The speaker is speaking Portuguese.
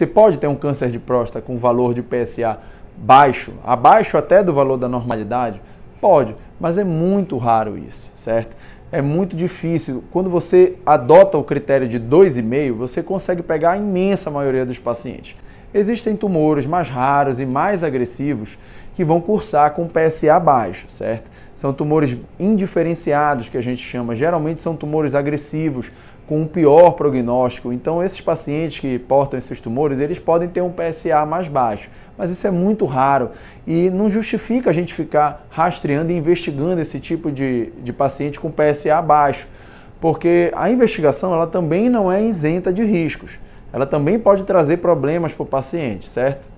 Você pode ter um câncer de próstata com valor de PSA baixo, abaixo até do valor da normalidade? Pode, mas é muito raro isso, certo? É muito difícil. Quando você adota o critério de 2,5, você consegue pegar a imensa maioria dos pacientes existem tumores mais raros e mais agressivos que vão cursar com PSA baixo, certo? São tumores indiferenciados que a gente chama, geralmente são tumores agressivos com um pior prognóstico. Então esses pacientes que portam esses tumores, eles podem ter um PSA mais baixo, mas isso é muito raro e não justifica a gente ficar rastreando e investigando esse tipo de, de paciente com PSA baixo, porque a investigação ela também não é isenta de riscos ela também pode trazer problemas para o paciente, certo?